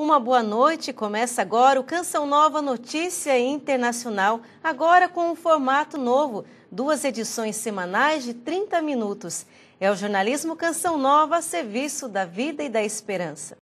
Uma boa noite. Começa agora o Canção Nova Notícia Internacional, agora com um formato novo, duas edições semanais de 30 minutos. É o jornalismo Canção Nova a serviço da vida e da esperança.